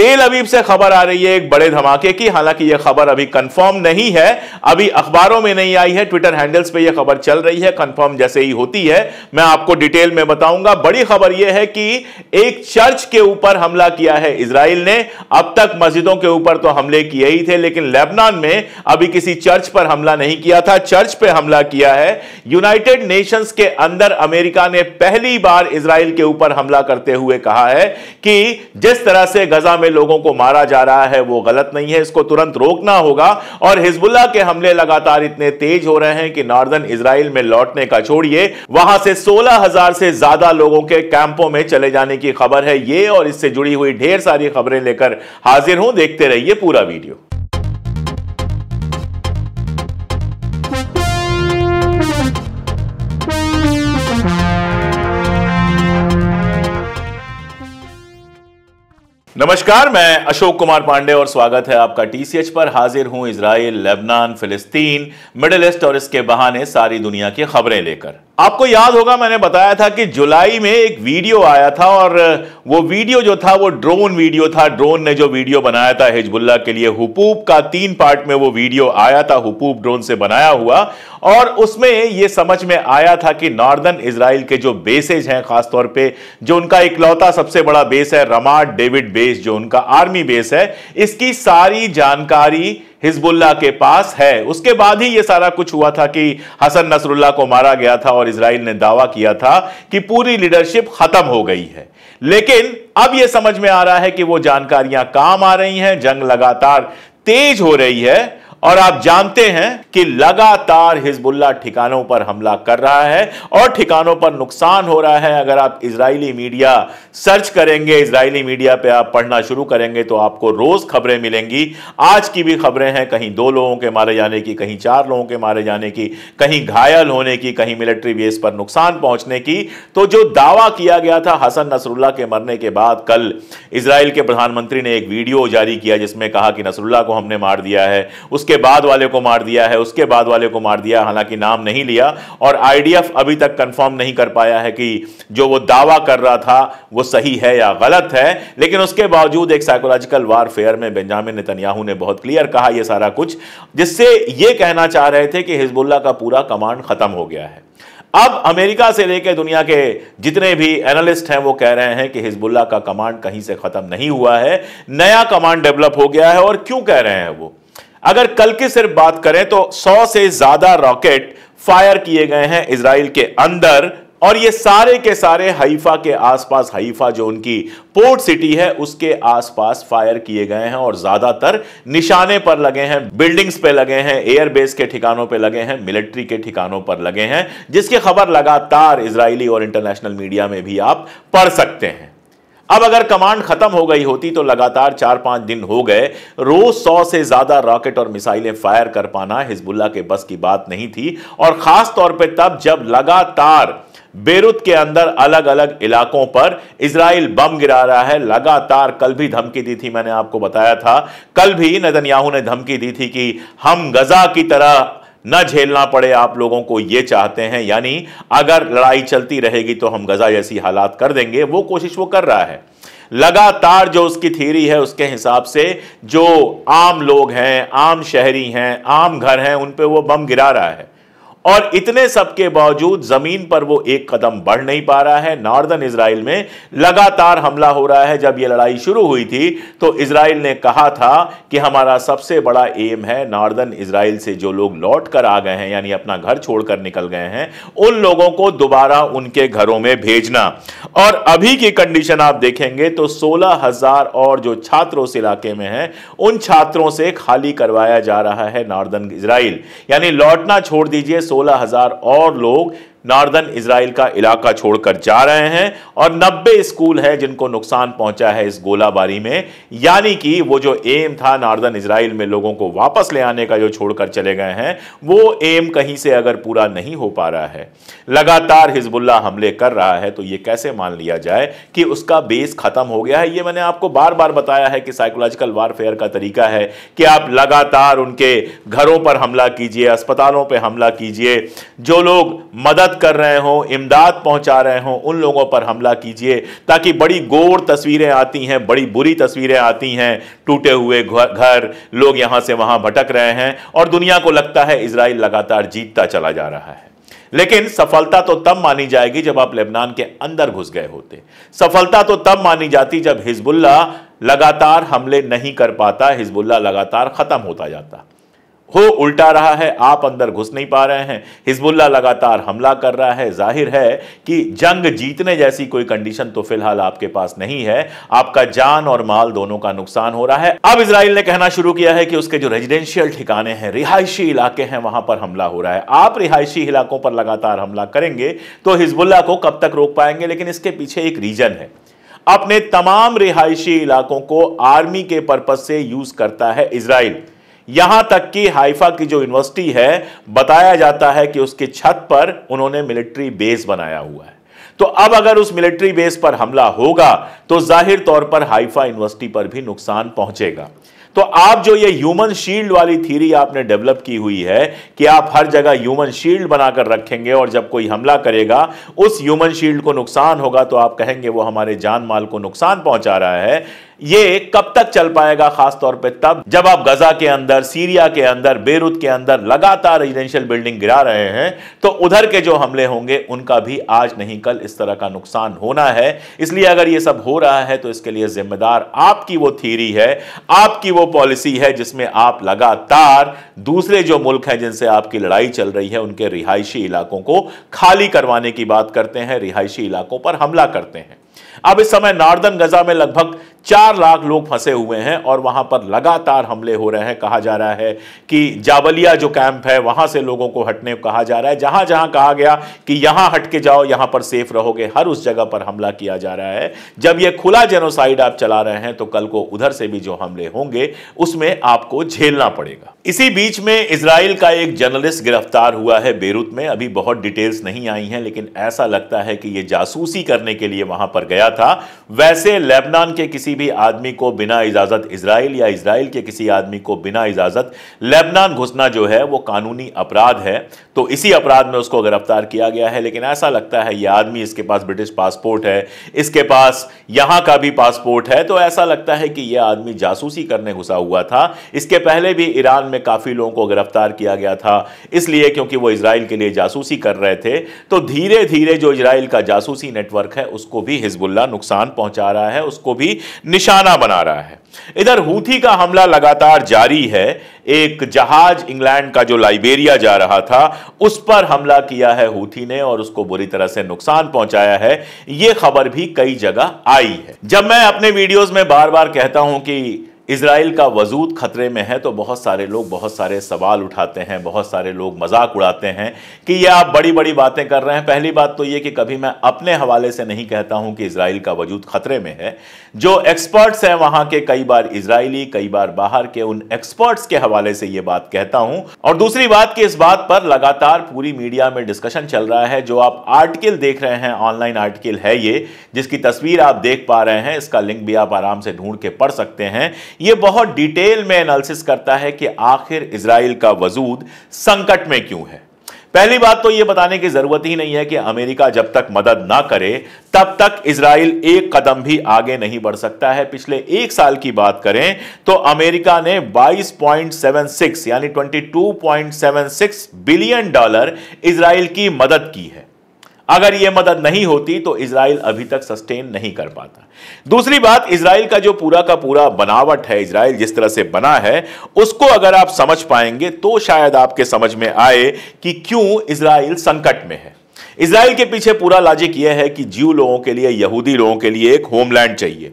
तेल अवीब से खबर आ रही है एक बड़े धमाके की हालांकि यह खबर अभी कंफर्म नहीं है अभी अखबारों में नहीं आई है ट्विटर हैंडल्स पे यह खबर चल रही है कंफर्म जैसे ही होती है मैं आपको डिटेल में बताऊंगा बड़ी खबर यह है कि एक चर्च के ऊपर हमला किया है इसराइल ने अब तक मस्जिदों के ऊपर तो हमले किए ही थे लेकिन लेबनान में अभी किसी चर्च पर हमला नहीं किया था चर्च पर हमला किया है यूनाइटेड नेशंस के अंदर अमेरिका ने पहली बार इसराइल के ऊपर हमला करते हुए कहा है कि जिस तरह से गजा में लोगों को मारा जा रहा है वो गलत नहीं है इसको तुरंत रोकना होगा और हिजबुल्ला के हमले लगातार इतने तेज हो रहे हैं कि नॉर्दर्न इसराइल में लौटने का छोड़िए वहां से सोलह हजार से ज्यादा लोगों के कैंपों में चले जाने की खबर है ये और इससे जुड़ी हुई ढेर सारी खबरें लेकर हाजिर हूं देखते रहिए पूरा वीडियो नमस्कार मैं अशोक कुमार पांडे और स्वागत है आपका टीसीएच पर हाजिर हूं इसराइल लेबनान फिलिस्तीन मिडल ईस्ट और इसके बहाने सारी दुनिया की खबरें लेकर आपको याद होगा मैंने बताया था कि जुलाई में एक वीडियो आया था और वो वीडियो जो था वो ड्रोन वीडियो था ड्रोन ने जो वीडियो बनाया था हिजबुल्ला के लिए हुपूप का तीन पार्ट में वो वीडियो आया था हुपूप ड्रोन से बनाया हुआ और उसमें ये समझ में आया था कि नॉर्दर्न इसराइल के जो बेसेज हैं खासतौर पर जो उनका इकलौता सबसे बड़ा बेस है रमाड डेविड बेस जो उनका आर्मी बेस है इसकी सारी जानकारी हिजबुल्ला के पास है उसके बाद ही यह सारा कुछ हुआ था कि हसन नसरुल्ला को मारा गया था और इसराइल ने दावा किया था कि पूरी लीडरशिप खत्म हो गई है लेकिन अब यह समझ में आ रहा है कि वो जानकारियां काम आ रही हैं जंग लगातार तेज हो रही है और आप जानते हैं कि लगातार हिजबुल्ला ठिकानों पर हमला कर रहा है और ठिकानों पर नुकसान हो रहा है अगर आप इजरायली मीडिया सर्च करेंगे इजरायली मीडिया पे आप पढ़ना शुरू करेंगे तो आपको रोज खबरें मिलेंगी आज की भी खबरें हैं कहीं दो लोगों के मारे जाने की कहीं चार लोगों के मारे जाने की कहीं घायल होने की कहीं मिलिट्री बेस पर नुकसान पहुंचने की तो जो दावा किया गया था हसन नसरुल्ला के मरने के बाद कल इसराइल के प्रधानमंत्री ने एक वीडियो जारी किया जिसमें कहा कि नसरुल्ला को हमने मार दिया है उसके उसके बाद वाले को मार दिया है उसके बाद वाले को मार दिया हालांकि नाम नहीं लिया और आईडीएफ अभी तक कंफर्म नहीं कर पाया है कि जो वो दावा कर रहा था वो सही है या गलत है लेकिन उसके बावजूद एक साइकोलॉजिकल वारफेयर में बेंजामिन नेतन्याहू ने बहुत क्लियर कहा यह सारा कुछ जिससे ये कहना चाह रहे थे कि हिजबुल्ला का पूरा कमांड खत्म हो गया है अब अमेरिका से लेकर दुनिया के जितने भी एनालिस्ट हैं वो कह रहे हैं कि हिजबुल्ला का कमांड कहीं से ख़त्म नहीं हुआ है नया कमांड डेवलप हो गया है और क्यों कह रहे हैं वो अगर कल की सिर्फ बात करें तो 100 से ज्यादा रॉकेट फायर किए गए हैं इसराइल के अंदर और ये सारे के सारे हईफा के आसपास हईफा जो उनकी पोर्ट सिटी है उसके आसपास फायर किए गए हैं और ज्यादातर निशाने पर लगे हैं बिल्डिंग्स पे लगे हैं एयरबेस के ठिकानों पे लगे हैं मिलिट्री के ठिकानों पर लगे हैं जिसकी खबर लगातार इसराइली और इंटरनेशनल मीडिया में भी आप पढ़ सकते हैं अब अगर कमांड खत्म हो गई होती तो लगातार चार पांच दिन हो गए रोज सौ से ज्यादा रॉकेट और मिसाइलें फायर कर पाना हिजबुल्ला के बस की बात नहीं थी और खास तौर पर तब जब लगातार बेरुत के अंदर अलग अलग इलाकों पर इसराइल बम गिरा रहा है लगातार कल भी धमकी दी थी मैंने आपको बताया था कल भी नदनयाहू ने धमकी दी थी कि हम गजा की तरह न झेलना पड़े आप लोगों को ये चाहते हैं यानी अगर लड़ाई चलती रहेगी तो हम गजा जैसी हालात कर देंगे वो कोशिश वो कर रहा है लगातार जो उसकी थीरी है उसके हिसाब से जो आम लोग हैं आम शहरी हैं आम घर हैं उन पर वो बम गिरा रहा है और इतने सब के बावजूद जमीन पर वो एक कदम बढ़ नहीं पा रहा है नॉर्दर्न इसराइल में लगातार हमला हो रहा है जब ये लड़ाई शुरू हुई थी तो इसराइल ने कहा था कि हमारा सबसे बड़ा एम है नॉर्दर्न इसराइल से जो लोग लौट कर आ गए हैं यानी अपना घर छोड़कर निकल गए हैं उन लोगों को दोबारा उनके घरों में भेजना और अभी की कंडीशन आप देखेंगे तो सोलह हजार और जो छात्र उस इलाके में हैं उन छात्रों से खाली करवाया जा रहा है नॉर्दर्न इसराइल यानी लौटना छोड़ दीजिए सोलह हज़ार और लोग नॉर्दर्न इसराइल का इलाका छोड़कर जा रहे हैं और 90 स्कूल है जिनको नुकसान पहुंचा है इस गोलाबारी में यानी कि वो जो एम था नॉर्दर्न इसराइल में लोगों को वापस ले आने का जो छोड़कर चले गए हैं वो एम कहीं से अगर पूरा नहीं हो पा रहा है लगातार हिजबुल्ला हमले कर रहा है तो ये कैसे मान लिया जाए कि उसका बेस खत्म हो गया है ये मैंने आपको बार बार बताया है कि साइकोलॉजिकल वारफेयर का तरीका है कि आप लगातार उनके घरों पर हमला कीजिए अस्पतालों पर हमला कीजिए जो लोग मदद मदद कर रहे हों इमदाद पहुंचा रहे हों उन लोगों पर हमला कीजिए ताकि बड़ी गोर तस्वीरें आती हैं बड़ी बुरी तस्वीरें आती हैं टूटे हुए घर लोग यहां से वहां भटक रहे हैं और दुनिया को लगता है इसराइल लगातार जीतता चला जा रहा है लेकिन सफलता तो तब मानी जाएगी जब आप लेबनान के अंदर घुस गए होते सफलता तो तब मानी जाती जब हिजबुल्ला लगातार हमले नहीं कर पाता हिजबुल्ला लगातार ख़त्म होता जाता हो उल्टा रहा है आप अंदर घुस नहीं पा रहे हैं हिजबुल्ला लगातार हमला कर रहा है जाहिर है कि जंग जीतने जैसी कोई कंडीशन तो फिलहाल आपके पास नहीं है आपका जान और माल दोनों का नुकसान हो रहा है अब इसराइल ने कहना शुरू किया है कि उसके जो रेजिडेंशियल ठिकाने हैं रिहायशी इलाके हैं वहां पर हमला हो रहा है आप रिहायशी इलाकों पर लगातार हमला करेंगे तो हिजबुल्ला को कब तक रोक पाएंगे लेकिन इसके पीछे एक रीजन है अपने तमाम रिहायशी इलाकों को आर्मी के पर्पज से यूज करता है इसराइल यहां तक कि हाइफा की जो यूनिवर्सिटी है बताया जाता है कि उसकी छत पर उन्होंने मिलिट्री बेस बनाया हुआ है तो अब अगर उस मिलिट्री बेस पर हमला होगा तो जाहिर तौर पर हाइफा यूनिवर्सिटी पर भी नुकसान पहुंचेगा तो आप जो ये ह्यूमन शील्ड वाली थीरी आपने डेवलप की हुई है कि आप हर जगह ह्यूमन शील्ड बनाकर रखेंगे और जब कोई हमला करेगा उस ह्यूमन शील्ड को नुकसान होगा तो आप कहेंगे वो हमारे जान माल को नुकसान पहुंचा रहा है ये कब तक चल पाएगा खासतौर पर तब जब आप गजा के अंदर सीरिया के अंदर बेरूत के अंदर लगातार रेजिडेंशियल बिल्डिंग गिरा रहे हैं तो उधर के जो हमले होंगे उनका भी आज नहीं कल इस तरह का नुकसान होना है इसलिए अगर ये सब हो रहा है तो इसके लिए जिम्मेदार आपकी वो थीरी है आपकी वो पॉलिसी है जिसमें आप लगातार दूसरे जो मुल्क हैं जिनसे आपकी लड़ाई चल रही है उनके रिहायशी इलाकों को खाली करवाने की बात करते हैं रिहायशी इलाकों पर हमला करते हैं अब इस समय नॉर्दर्न गजा में लगभग चार लाख लोग फंसे हुए हैं और वहां पर लगातार हमले हो रहे हैं कहा जा रहा है कि जावलिया जो कैंप है वहां से लोगों को हटने कहा जा रहा है जहां जहां कहा गया कि यहां हट के जाओ यहां पर सेफ रहोगे हर उस जगह पर हमला किया जा रहा है जब यह खुला जेनोसाइड आप चला रहे हैं तो कल को उधर से भी जो हमले होंगे उसमें आपको झेलना पड़ेगा इसी बीच में इसराइल का एक जर्नलिस्ट गिरफ्तार हुआ है बेरूत में अभी बहुत डिटेल्स नहीं आई हैं लेकिन ऐसा लगता है कि यह जासूसी करने के लिए वहां पर गया था वैसे लेबनान के किसी किसी भी आदमी को बिना इजाज़त इसराइल या इसराइल के किसी आदमी को बिना इजाज़त लेबनान घुसना जो है वो कानूनी अपराध है तो इसी अपराध में उसको गिरफ्तार किया गया है लेकिन ऐसा लगता है ये आदमी इसके पास ब्रिटिश पासपोर्ट है इसके पास यहां का भी पासपोर्ट है तो ऐसा लगता है कि यह आदमी जासूसी करने घुसा हुआ था इसके पहले भी ईरान में काफ़ी लोगों को गिरफ्तार किया गया था इसलिए क्योंकि वो इसराइल के लिए जासूसी कर रहे थे तो धीरे धीरे जो इसराइल का जासूसी नेटवर्क है उसको भी हिजबुल्ला नुकसान पहुंचा रहा है उसको भी निशाना बना रहा है इधर हूथी का हमला लगातार जारी है एक जहाज इंग्लैंड का जो लाइबेरिया जा रहा था उस पर हमला किया है हूथी ने और उसको बुरी तरह से नुकसान पहुंचाया है यह खबर भी कई जगह आई है जब मैं अपने वीडियोस में बार बार कहता हूं कि इसराइल का वजूद ख़तरे में है तो बहुत सारे लोग बहुत सारे सवाल उठाते हैं बहुत सारे लोग मजाक उड़ाते हैं कि ये आप बड़ी बड़ी बातें कर रहे हैं पहली बात तो ये कि कभी मैं अपने हवाले से नहीं कहता हूं कि इसराइल का वजूद ख़तरे में है जो एक्सपर्ट्स हैं वहां के कई बार इसराइली कई बार बाहर के उन एक्सपर्ट्स के हवाले से ये बात कहता हूं और दूसरी बात कि इस बात पर लगातार पूरी मीडिया में डिस्कशन चल रहा है जो आप आर्टिकल देख रहे हैं ऑनलाइन आर्टिकल है ये जिसकी तस्वीर आप देख पा रहे हैं इसका लिंक भी आप आराम से ढूंढ के पढ़ सकते हैं यह बहुत डिटेल में एनालिसिस करता है कि आखिर इसराइल का वजूद संकट में क्यों है पहली बात तो यह बताने की जरूरत ही नहीं है कि अमेरिका जब तक मदद ना करे तब तक इसराइल एक कदम भी आगे नहीं बढ़ सकता है पिछले एक साल की बात करें तो अमेरिका ने 22.76 यानी 22.76 बिलियन डॉलर इसराइल की मदद की है अगर यह मदद नहीं होती तो इसराइल अभी तक सस्टेन नहीं कर पाता दूसरी बात इसराइल का जो पूरा का पूरा बनावट है इसराइल जिस तरह से बना है उसको अगर आप समझ पाएंगे तो शायद आपके समझ में आए कि क्यों इसराइल संकट में है इसराइल के पीछे पूरा लॉजिक यह है कि जीव लोगों के लिए यहूदी लोगों के लिए एक होमलैंड चाहिए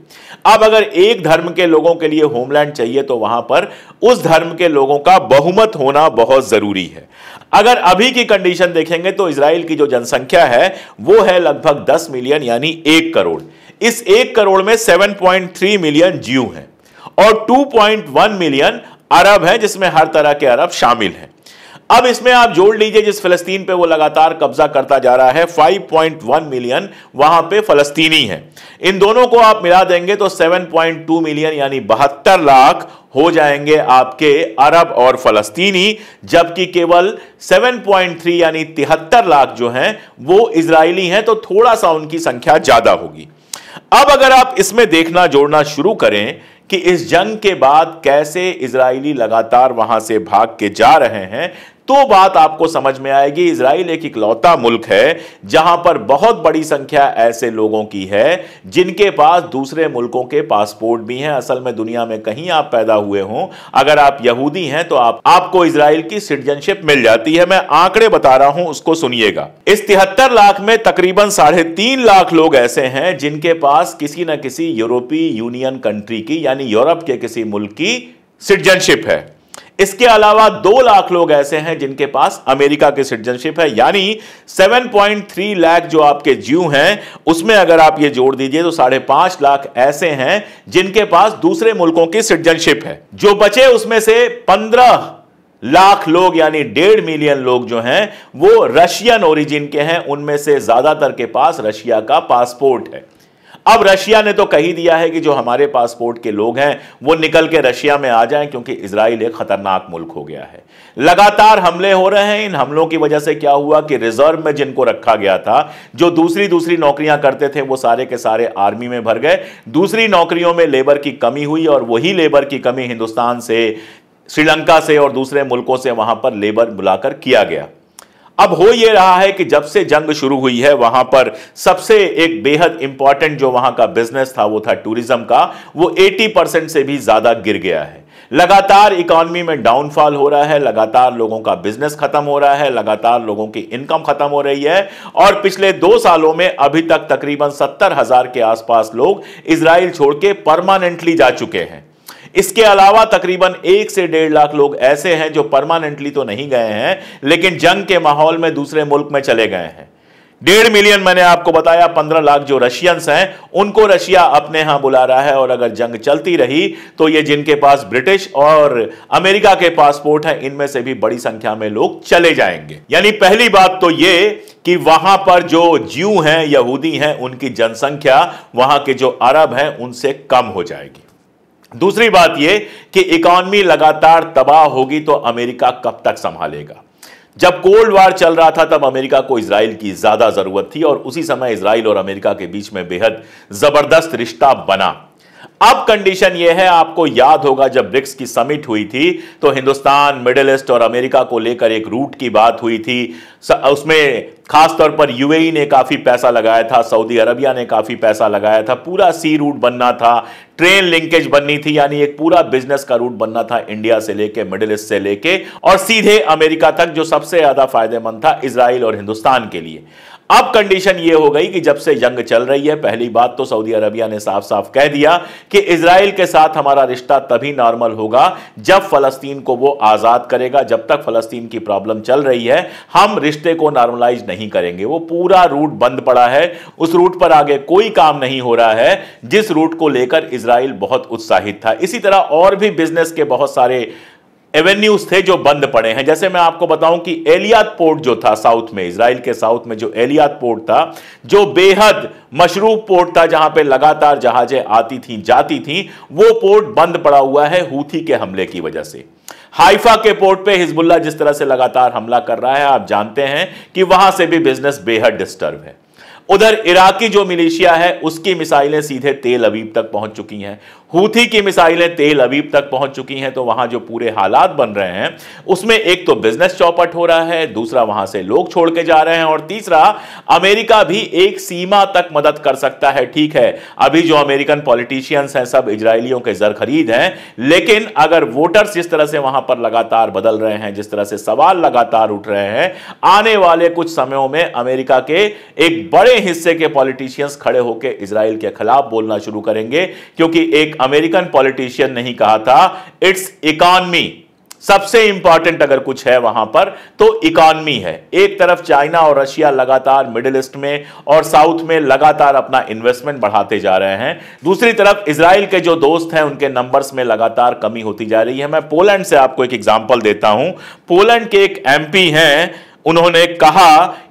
अब अगर एक धर्म के लोगों के लिए होमलैंड चाहिए तो वहां पर उस धर्म के लोगों का बहुमत होना बहुत जरूरी है अगर अभी की कंडीशन देखेंगे तो इसराइल की जो जनसंख्या है वो है लगभग दस मिलियन यानी एक करोड़ इस एक करोड़ में 7.3 मिलियन जीव हैं और 2.1 मिलियन अरब हैं जिसमें हर तरह के अरब शामिल हैं अब इसमें आप जोड़ लीजिए जिस फलस्तीन पे वो लगातार कब्जा करता जा रहा है 5.1 मिलियन वहां पे फलस्तीनी है इन दोनों को आप मिला देंगे तो 7.2 मिलियन यानी बहत्तर लाख हो जाएंगे आपके अरब और फलस्तीनी जबकि केवल 7.3 यानी तिहत्तर लाख जो हैं वो इसराइली हैं तो थोड़ा सा उनकी संख्या ज्यादा होगी अब अगर आप इसमें देखना जोड़ना शुरू करें कि इस जंग के बाद कैसे इजरायली लगातार वहां से भाग के जा रहे हैं तो बात आपको समझ में आएगी इसराइल एक इकलौता मुल्क है जहां पर बहुत बड़ी संख्या ऐसे लोगों की है जिनके पास दूसरे मुल्कों के पासपोर्ट भी हैं असल में दुनिया में कहीं आप पैदा हुए हों अगर आप यहूदी हैं तो आप आपको इसराइल की सिटीजनशिप मिल जाती है मैं आंकड़े बता रहा हूं उसको सुनिएगा इस तिहत्तर लाख में तकरीबन साढ़े तीन लाख लोग ऐसे हैं जिनके पास किसी न किसी यूरोपीय यूनियन कंट्री की यानी यूरोप के किसी मुल्क की सिटीजनशिप है इसके अलावा दो लाख लोग ऐसे हैं जिनके पास अमेरिका की सिटीजनशिप है यानी 7.3 लाख जो आपके जीव हैं उसमें अगर आप ये जोड़ दीजिए तो साढ़े पांच लाख ऐसे हैं जिनके पास दूसरे मुल्कों की सिटीजनशिप है जो बचे उसमें से पंद्रह लाख लोग यानी डेढ़ मिलियन लोग जो हैं वो रशियन ओरिजिन के हैं उनमें से ज्यादातर के पास रशिया का पासपोर्ट है अब रशिया ने तो कही दिया है कि जो हमारे पासपोर्ट के लोग हैं वो निकल के रशिया में आ जाएं क्योंकि इसराइल एक खतरनाक मुल्क हो गया है लगातार हमले हो रहे हैं इन हमलों की वजह से क्या हुआ कि रिजर्व में जिनको रखा गया था जो दूसरी दूसरी नौकरियां करते थे वो सारे के सारे आर्मी में भर गए दूसरी नौकरियों में लेबर की कमी हुई और वही लेबर की कमी हिंदुस्तान से श्रीलंका से और दूसरे मुल्कों से वहां पर लेबर बुलाकर किया गया अब हो ये रहा है कि जब से जंग शुरू हुई है वहां पर सबसे एक बेहद इंपॉर्टेंट जो वहां का बिजनेस था वो था टूरिज्म का वो 80 परसेंट से भी ज्यादा गिर गया है लगातार इकोनॉमी में डाउनफॉल हो रहा है लगातार लोगों का बिजनेस खत्म हो रहा है लगातार लोगों की इनकम खत्म हो रही है और पिछले दो सालों में अभी तक तकरीबन सत्तर हजार के आसपास लोग इसराइल छोड़ के परमानेंटली जा चुके हैं इसके अलावा तकरीबन एक से डेढ़ लाख लोग ऐसे हैं जो परमानेंटली तो नहीं गए हैं लेकिन जंग के माहौल में दूसरे मुल्क में चले गए हैं डेढ़ मिलियन मैंने आपको बताया पंद्रह लाख जो रशियंस हैं उनको रशिया अपने यहां बुला रहा है और अगर जंग चलती रही तो ये जिनके पास ब्रिटिश और अमेरिका के पासपोर्ट है इनमें से भी बड़ी संख्या में लोग चले जाएंगे यानी पहली बात तो ये कि वहां पर जो ज्यू हैं यहूदी हैं उनकी जनसंख्या वहां के जो अरब हैं उनसे कम हो जाएगी दूसरी बात यह कि इकॉनमी लगातार तबाह होगी तो अमेरिका कब तक संभालेगा जब कोल्ड वार चल रहा था तब अमेरिका को इसराइल की ज्यादा जरूरत थी और उसी समय इसराइल और अमेरिका के बीच में बेहद जबरदस्त रिश्ता बना अब कंडीशन यह है आपको याद होगा जब ब्रिक्स की समिट हुई थी तो हिंदुस्तान मिडिल ईस्ट और अमेरिका को लेकर एक रूट की बात हुई थी उसमें खासतौर पर यूएई e ने काफ़ी पैसा लगाया था सऊदी अरबिया ने काफ़ी पैसा लगाया था पूरा सी रूट बनना था ट्रेन लिंकेज बननी थी यानी एक पूरा बिजनेस का रूट बनना था इंडिया से लेके मिडिल ईस्ट से लेके और सीधे अमेरिका तक जो सबसे ज़्यादा फायदेमंद था इसराइल और हिंदुस्तान के लिए अब कंडीशन ये हो गई कि जब से जंग चल रही है पहली बात तो सऊदी अरबिया ने साफ साफ कह दिया कि इसराइल के साथ हमारा रिश्ता तभी नॉर्मल होगा जब फलस्तीन को वो आज़ाद करेगा जब तक फलस्तीन की प्रॉब्लम चल रही है हम रिश्ते को नॉर्मलाइज नहीं करेंगे वो पूरा रूट बंद पड़ा है उस रूट पर आगे कोई काम नहीं हो रहा है जिस रूट को लेकर इसराइल बहुत उत्साहित था इसी तरह और भी बिजनेस के बहुत सारे एवेन्यूज थे जो बंद पड़े हैं जैसे मैं आपको बताऊं कि एलियात पोर्ट जो था साउथ में इसराइल के साउथ में जो एलियात पोर्ट था जो बेहद मशरूब पोर्ट था जहां पे लगातार जहाजें आती थीं जाती थीं वो पोर्ट बंद पड़ा हुआ है हूथी के हमले की वजह से हाइफा के पोर्ट पे हिजबुल्ला जिस तरह से लगातार हमला कर रहा है आप जानते हैं कि वहां से भी बिजनेस बेहद डिस्टर्ब है उधर इराकी जो मिलिशिया है उसकी मिसाइलें सीधे तेल अबीब तक पहुंच चुकी हैं हूथी की मिसाइलें तेल अबीब तक पहुंच चुकी हैं तो वहां जो पूरे हालात बन रहे हैं उसमें एक तो बिजनेस चौपट हो रहा है दूसरा वहां से लोग छोड़ के जा रहे हैं और तीसरा अमेरिका भी एक सीमा तक मदद कर सकता है ठीक है अभी जो अमेरिकन पॉलिटिशियंस हैं सब इजरायलियों के जर खरीद हैं लेकिन अगर वोटर्स जिस तरह से वहां पर लगातार बदल रहे हैं जिस तरह से सवाल लगातार उठ रहे हैं आने वाले कुछ समयों में अमेरिका के एक बड़े हिस्से के पॉलिटिशियंस खड़े होकर इसराइल के खिलाफ बोलना शुरू करेंगे क्योंकि एक अमेरिकन पॉलिटिशियन नहीं कहा था इट्स इकॉनमी सबसे इंपॉर्टेंट अगर कुछ है वहां पर तो इकॉनमी है एक तरफ चाइना और रशिया लगातार मिडिल ईस्ट में और साउथ में लगातार अपना इन्वेस्टमेंट बढ़ाते जा रहे हैं दूसरी तरफ इसराइल के जो दोस्त हैं उनके नंबर्स में लगातार कमी होती जा रही है मैं पोलैंड से आपको एक एग्जाम्पल देता हूं पोलैंड के एक एमपी हैं उन्होंने कहा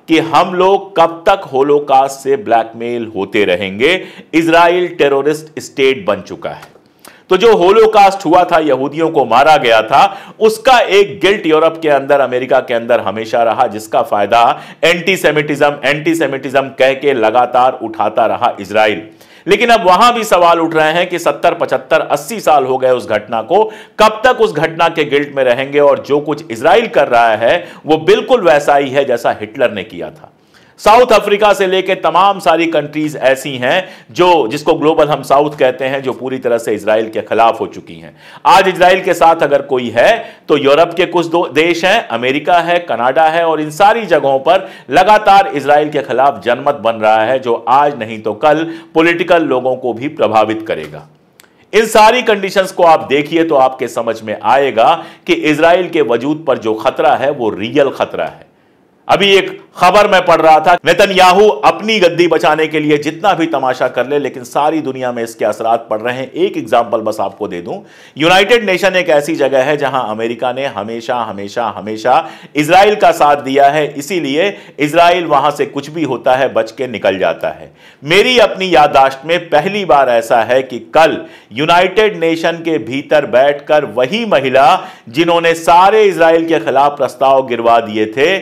कि हम लोग कब तक होलोकास्ट से ब्लैकमेल होते रहेंगे इसराइल टेररिस्ट स्टेट बन चुका है तो जो होलोकास्ट हुआ था यहूदियों को मारा गया था उसका एक गिल्ट यूरोप के अंदर अमेरिका के अंदर हमेशा रहा जिसका फायदा एंटी सेमिटिज्म एंटी सेमिटिज्म कह के लगातार उठाता रहा इसराइल लेकिन अब वहां भी सवाल उठ रहे हैं कि सत्तर पचहत्तर अस्सी साल हो गए उस घटना को कब तक उस घटना के गिल्ट में रहेंगे और जो कुछ इसराइल कर रहा है वो बिल्कुल वैसा ही है जैसा हिटलर ने किया था साउथ अफ्रीका से लेकर तमाम सारी कंट्रीज ऐसी हैं जो जिसको ग्लोबल हम साउथ कहते हैं जो पूरी तरह से इसराइल के खिलाफ हो चुकी हैं आज इसराइल के साथ अगर कोई है तो यूरोप के कुछ दो देश हैं अमेरिका है कनाडा है और इन सारी जगहों पर लगातार इसराइल के खिलाफ जनमत बन रहा है जो आज नहीं तो कल पोलिटिकल लोगों को भी प्रभावित करेगा इन सारी कंडीशंस को आप देखिए तो आपके समझ में आएगा कि इसराइल के वजूद पर जो खतरा है वो रियल खतरा है अभी एक खबर में पढ़ रहा था नेतन्याहू अपनी गद्दी बचाने के लिए जितना भी तमाशा कर ले लेकिन सारी दुनिया में इसके असरात पड़ रहे हैं एक एग्जाम्पल बस आपको दे दूं यूनाइटेड नेशन एक ऐसी जगह है जहां अमेरिका ने हमेशा हमेशा हमेशा इसराइल का साथ दिया है इसीलिए इसराइल वहां से कुछ भी होता है बच के निकल जाता है मेरी अपनी याददाश्त में पहली बार ऐसा है कि कल यूनाइटेड नेशन के भीतर बैठकर वही महिला जिन्होंने सारे इसराइल के खिलाफ प्रस्ताव गिरवा दिए थे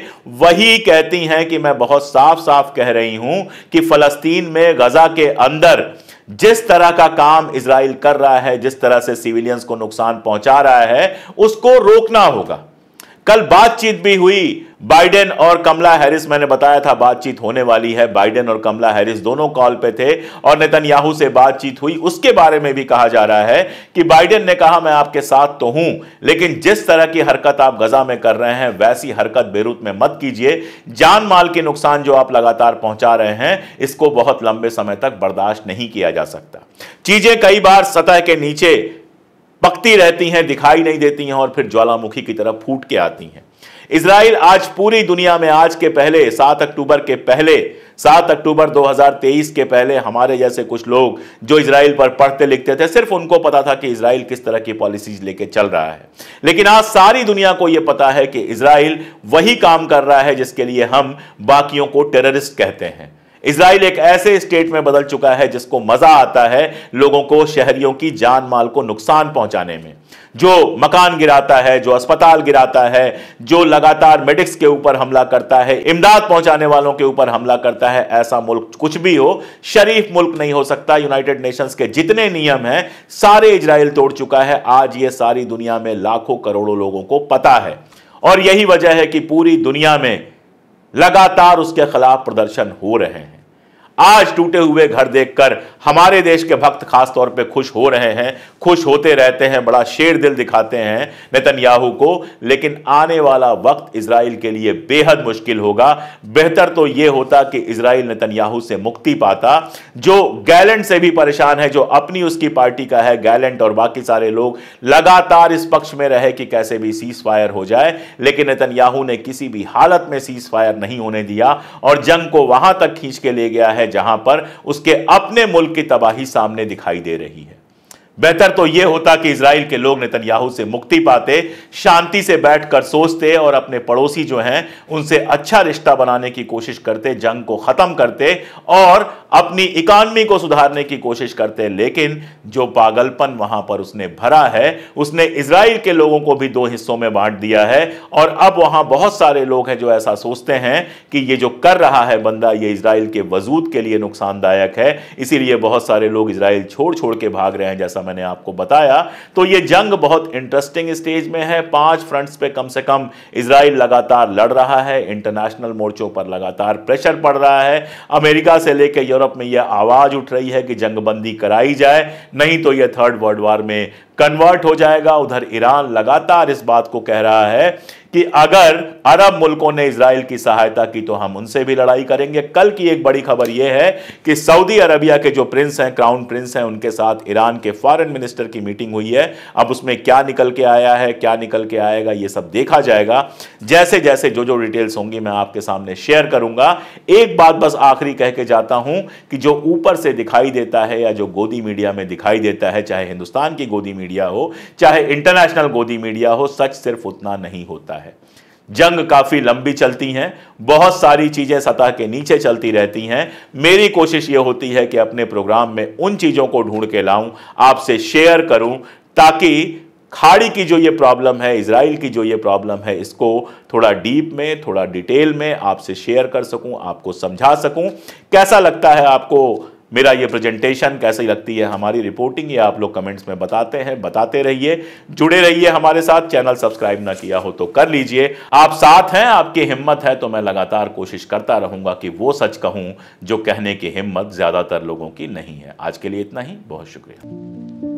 वही वही कहती हैं कि मैं बहुत साफ साफ कह रही हूं कि फलस्तीन में गजा के अंदर जिस तरह का काम इसराइल कर रहा है जिस तरह से सिविलियंस को नुकसान पहुंचा रहा है उसको रोकना होगा कल बातचीत भी हुई बाइडेन और कमला हैरिस मैंने बताया था बातचीत होने वाली है बाइडेन और कमला हैरिस दोनों कॉल पे थे और नेतन्याहू से बातचीत हुई उसके बारे में भी कहा जा रहा है कि बाइडेन ने कहा मैं आपके साथ तो हूं लेकिन जिस तरह की हरकत आप गजा में कर रहे हैं वैसी हरकत बेरूत में मत कीजिए जान माल के नुकसान जो आप लगातार पहुंचा रहे हैं इसको बहुत लंबे समय तक बर्दाश्त नहीं किया जा सकता चीजें कई बार सतह के नीचे पकती रहती हैं दिखाई नहीं देती हैं और फिर ज्वालामुखी की तरफ फूट के आती हैं इसराइल आज पूरी दुनिया में आज के पहले सात अक्टूबर के पहले सात अक्टूबर 2023 के पहले हमारे जैसे कुछ लोग जो इसराइल पर पढ़ते लिखते थे सिर्फ उनको पता था कि इसराइल किस तरह की पॉलिसीज लेके चल रहा है लेकिन आज सारी दुनिया को यह पता है कि इसराइल वही काम कर रहा है जिसके लिए हम बाकियों को टेररिस्ट कहते हैं इसराइल एक ऐसे स्टेट में बदल चुका है जिसको मजा आता है लोगों को शहरियों की जान माल को नुकसान पहुंचाने में जो मकान गिराता है जो अस्पताल गिराता है जो लगातार मेडिक्स के ऊपर हमला करता है इमदाद पहुंचाने वालों के ऊपर हमला करता है ऐसा मुल्क कुछ भी हो शरीफ मुल्क नहीं हो सकता यूनाइटेड नेशंस के जितने नियम हैं सारे इजराइल तोड़ चुका है आज ये सारी दुनिया में लाखों करोड़ों लोगों को पता है और यही वजह है कि पूरी दुनिया में लगातार उसके खिलाफ प्रदर्शन हो रहे हैं आज टूटे हुए घर देखकर हमारे देश के भक्त खास तौर पे खुश हो रहे हैं खुश होते रहते हैं बड़ा शेर दिल दिखाते हैं नेतन्याहू को लेकिन आने वाला वक्त इसराइल के लिए बेहद मुश्किल होगा बेहतर तो यह होता कि इसराइल नेतन्याहू से मुक्ति पाता जो गैलेंट से भी परेशान है जो अपनी उसकी पार्टी का है गैलेंट और बाकी सारे लोग लगातार इस पक्ष में रहे कि कैसे भी सीज फायर हो जाए लेकिन नेतन्याहू ने किसी भी हालत में सीज फायर नहीं होने दिया और जंग को वहां तक खींच के ले गया है है जहां पर उसके अपने मुल्क की तबाही सामने दिखाई दे रही है बेहतर तो यह होता कि इसराइल के लोग नेतन्याहू से मुक्ति पाते शांति से बैठकर सोचते और अपने पड़ोसी जो हैं उनसे अच्छा रिश्ता बनाने की कोशिश करते जंग को ख़त्म करते और अपनी इकॉनमी को सुधारने की कोशिश करते हैं लेकिन जो पागलपन वहां पर उसने भरा है उसने इसराइल के लोगों को भी दो हिस्सों में बांट दिया है और अब वहां बहुत सारे लोग हैं जो ऐसा सोचते हैं कि ये जो कर रहा है बंदा ये इसराइल के वजूद के लिए नुकसानदायक है इसीलिए बहुत सारे लोग इसराइल छोड़ छोड़ के भाग रहे हैं जैसा मैंने आपको बताया तो ये जंग बहुत इंटरेस्टिंग स्टेज में है पांच फ्रंट्स पे कम से कम इसराइल लगातार लड़ रहा है इंटरनेशनल मोर्चों पर लगातार प्रेशर पड़ रहा है अमेरिका से लेकर यूरोप यूरोप में यह आवाज़ उठ रही है कि जंगबंदी कराई जाए नहीं तो यह थर्ड वर्ल्ड वॉर में कन्वर्ट हो जाएगा उधर ईरान लगातार इस बात को कह रहा है कि अगर अरब मुल्कों ने इसराइल की सहायता की तो हम उनसे भी लड़ाई करेंगे कल की एक बड़ी खबर यह है कि सऊदी अरबिया के जो प्रिंस हैं क्राउन प्रिंस हैं उनके साथ ईरान के फॉरेन मिनिस्टर की मीटिंग हुई है अब उसमें क्या निकल के आया है क्या निकल के आएगा यह सब देखा जाएगा जैसे जैसे जो जो डिटेल्स होंगी मैं आपके सामने शेयर करूंगा एक बात बस आखिरी कह के जाता हूं कि जो ऊपर से दिखाई देता है या जो गोदी मीडिया में दिखाई देता है चाहे हिंदुस्तान की गोदी मीडिया हो चाहे इंटरनेशनल गोदी मीडिया हो सच सिर्फ उतना नहीं होता है जंग काफ़ी लंबी चलती हैं बहुत सारी चीज़ें सतह के नीचे चलती रहती हैं मेरी कोशिश ये होती है कि अपने प्रोग्राम में उन चीज़ों को ढूंढ के लाऊं आपसे शेयर करूं ताकि खाड़ी की जो ये प्रॉब्लम है इसराइल की जो ये प्रॉब्लम है इसको थोड़ा डीप में थोड़ा डिटेल में आपसे शेयर कर सकूं आपको समझा सकूं कैसा लगता है आपको मेरा ये प्रेजेंटेशन कैसी लगती है हमारी रिपोर्टिंग ये आप लोग कमेंट्स में बताते हैं बताते रहिए जुड़े रहिए हमारे साथ चैनल सब्सक्राइब ना किया हो तो कर लीजिए आप साथ हैं आपकी हिम्मत है तो मैं लगातार कोशिश करता रहूंगा कि वो सच कहूं जो कहने की हिम्मत ज़्यादातर लोगों की नहीं है आज के लिए इतना ही बहुत शुक्रिया